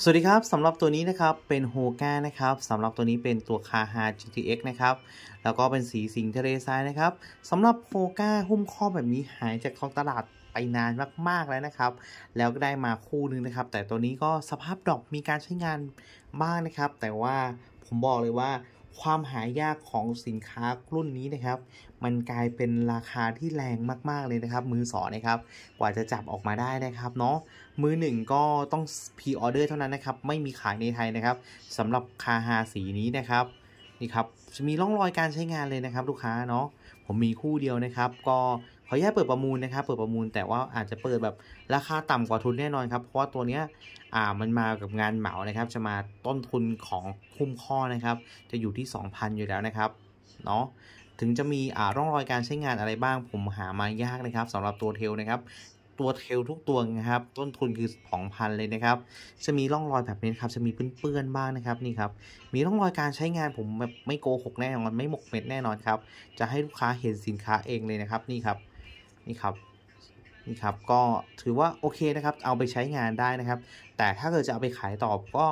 สวัสดีครับสำหรับตัวนี้นะครับ เป็นโฮก้านะครับสำหรับตัวนี้เป็นตัวคาฮา GTX นะครับ แล้วก็เป็นสีสิงทะเลทรายนะครับสำหรับโฮก้าหุ้มข้อแบบนี้ หายจากท้องตลาดไปนานมาก ๆแล้วนะครับ แล้วก็ได้มาคู่นึงนะครับ แต่ตัวนี้ก็สภาพดอกมีการใช้งานบ้างนะครับ แต่ว่าผมบอกเลยว่าความหายากของสินค้ารุ่นนี้นะครับ มันกลายเป็นราคาที่แรงมากๆเลยนะครับ มือสองนะครับ กว่าจะจับออกมาได้นะครับเนาะ มือหนึ่งก็ต้องพรีออเดอร์ เท่านั้นนะครับไม่มีขายในไทยนะครับสำหรับคาฮาสีนี้นะครับนี่ครับ จะมีร่องรอยการใช้งานเลยนะครับ ลูกค้าเนาะผมมีคู่เดียวนะครับ ก็ออนุญาตเปิดประมูลนะครับ เปิดประมูลแต่ว่าอาจจะเปิดแบบราคาต่ำกว่าทุนแน่นอนครับ เพราะว่าตัวเนี้ยอ่ามันมากับงานเหมานะครับ จะมาต้นทุนของคุ้มข้อนะครับ จะอยู่ที่2,000อยู่แล้วนะครับเนาะ ถึงจะมีอ่าร่องรอยการใช้งานอะไรบ้าง ผมหามายากนะครับ สำหรับตัวเทลนะครับ ตัวเทลทุกตัวนะครับ ต้นทุนคือ2,000เลยนะครับ จะมีร่องรอยแบบนี้ครับ จะมีเปื้อนๆบ้างนะครับนี่ครับ มีร่องรอยการใช้งานผมแบบไม่โกหกแน่นอนไม่หมกเม็ดแน่นอนครับ จะให้ลูกค้าเห็นสินค้าเองเลยนะครับนี่ครับนี่ครับ นี่ครับ ก็ถือว่าโอเคนะครับ เอาไปใช้งานได้นะครับ แต่ถ้าเกิดจะเอาไปขายต่อ ก็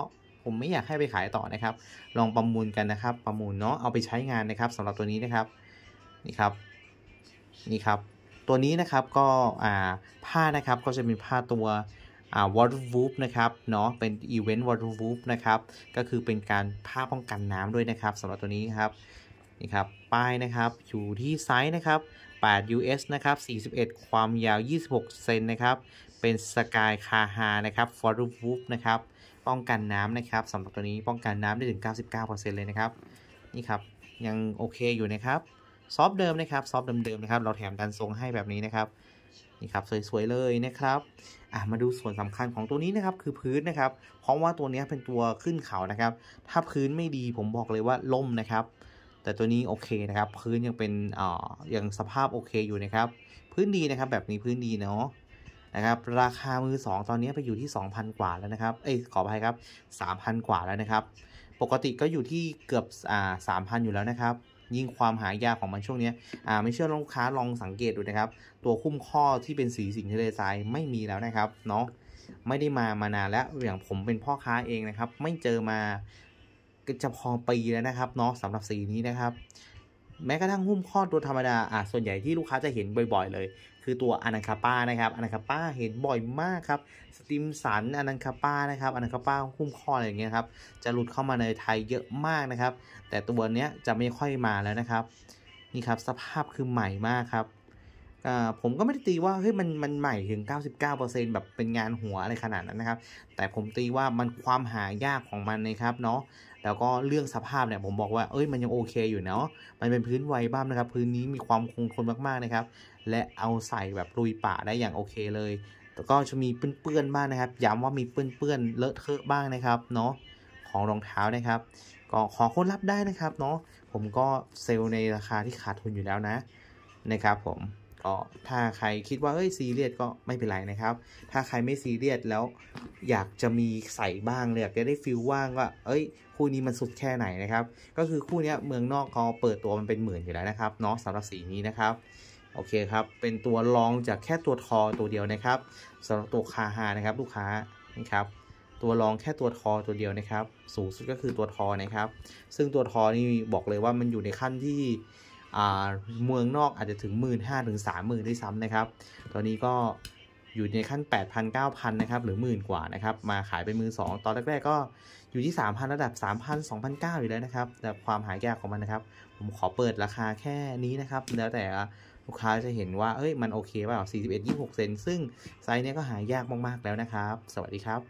ผมไม่อยากให้ไปขายต่อนะครับ ลองประมูลกันนะครับ ประมูลเนาะเอาไปใช้งานนะครับสำหรับตัวนี้นะครับนี่ครับนี่ครับตัวนี้นะครับก็อ่า ผ้านะครับก็จะเป็นผ้าตัวอ่าวอลวูฟนะครับเนาะเป็นอีเวนต์วอลวูฟนะครับก็คือเป็นการผ้าป้องกันน้ำด้วยนะครับ สำหรับตัวนี้ครับนี่ครับ ป้ายนะครับ อยู่ที่ไซส์นะครับ8 US นะครับ41 ความยาว 26เซนนะครับ เป็นสกายคาฮานะครับ ฟอร์รูฟวูฟนะครับ ป้องกันน้ำนะครับ สำหรับตัวนี้ป้องกันน้ำได้ถึง99%เลยนะครับ นี่ครับ ยังโอเคอยู่นะครับ ซอฟเดิมนะครับ ซอฟเดิมๆนะครับ เราแถมดันทรงให้แบบนี้นะครับ นี่ครับ สวยๆเลยนะครับ อ่ะ มาดูส่วนสำคัญของตัวนี้นะครับ คือพื้นนะครับ เพราะว่าตัวนี้เป็นตัวขึ้นเขานะครับ ถ้าพื้นไม่ดีผมบอกเลยว่าล่มนะครับแต่ตัวนี้โอเคนะครับพื้นยังเป็นอ่อยังสภาพโอเคอยู่นะครับพื้นดีนะครับแบบนี้พื้นดีเนาะนะครับราคามือ2ตอนนี้ไปอยู่ที่ 2,000 กว่าแล้วนะครับเอ้ยขออภัยครับ 3,000 กว่าแล้วนะครับ ปกติก็อยู่ที่เกือบอ่าสามพันอยู่แล้วนะครับ ยิ่งความหายากของมันช่วงนี้อ่าไม่เชื่อลูกค้าลองสังเกตดูนะครับ ตัวคุ้มข้อที่เป็นสีสิงทะเลทรายไม่มีแล้วนะครับเนาะไม่ได้มามานานแล้วอย่างผมเป็นพ่อค้าเองนะครับ ไม่เจอมาจะพองปีแล้วนะครับเนาะสำหรับสีนี้นะครับ แม้กระทั่งหุ้มข้อตัวธรรมดาอ่าส่วนใหญ่ที่ลูกค้าจะเห็นบ่อยๆ เลย คือตัวอนังคาป้านะครับอนังคาป้าเห็นบ่อยมากครับสติมสันอนังคาป้านะครับอนังคาป้าหุ้มข้ออะไรอย่างเงี้ยครับจะหลุดเข้ามาในไทยเยอะมากนะครับ แต่ตัวเนี้ยจะไม่ค่อยมาแล้วนะครับนี่ครับสภาพคือใหม่มากครับผมก็ไม่ได้ตีว่าเฮ้ยมันมันใหม่ถึง 99%แบบเป็นงานหัวอะไรขนาดนั้นนะครับ แต่ผมตีว่ามันความหายากของมันนะครับเนาะแล้วก็เรื่องสภาพเนี่ยผมบอกว่าเอ้ยมันยังโอเคอยู่เนาะ มันเป็นพื้นไวบ้ามนะครับ พื้นนี้มีความคงทนมากๆนะครับ และเอาใส่แบบลุยป่าได้อย่างโอเคเลย แต่ก็จะมีเปื้อนๆบ้างนะครับ ย้ำว่ามีเปื้อนๆเลอะเทอะบ้างนะครับ เนาะของรองเท้านะครับ ก็ขอคนรับได้นะครับ เนาะผมก็เซลล์ในราคาที่ขาดทุนอยู่แล้วนะนะครับ ผมก็ถ้าใครคิดว่าเอ้ยซีเรียสก็ไม่เป็นไรนะครับ ถ้าใครไม่ซีเรียสแล้ว อยากจะมีใส่บ้างเลยอยากจะได้ฟิลว่างว่าเอ้ย คู่นี้มันสุดแค่ไหนนะครับ ก็คือคู่นี้เมืองนอกเขาเปิดตัวมันเป็นหมื่นอยู่แล้วนะครับเนาะสำหรับสีนี้นะครับโอเคครับ เป็นตัวรองจากแค่ตัวทอตัวเดียวนะครับสำหรับตัวคาฮานะครับลูกค้า นะครับ ตัวรองแค่ตัวทอตัวเดียวนะครับ สูงสุดก็คือตัวทอนะครับ ซึ่งตัวทอนี่บอกเลยว่ามันอยู่ในขั้นที่เมืองนอกอาจจะถึง 1 5ื่นถึงสามหมื่นด้วยซ้ำนะครับ ตอนนี้ก็อยู่ในขั้น 8 0 0 0 9,000 นะครับ หรือหมื่นกว่านะครับ มาขายเป็นมือ 2 ตอนแรกๆก็อยู่ที่ 3,000 ระดับ 3,000 2,009อยู่แล้วนะครับ แต่ความหายากของมันนะครับ ผมขอเปิดราคาแค่นี้นะครับ แล้วแต่ลูกค้าจะเห็นว่าเอ้ยมันโอเคเปล่า41 26 เซนซึ่งไซส์นี้ก็หายากมากๆแล้วนะครับ สวัสดีครับ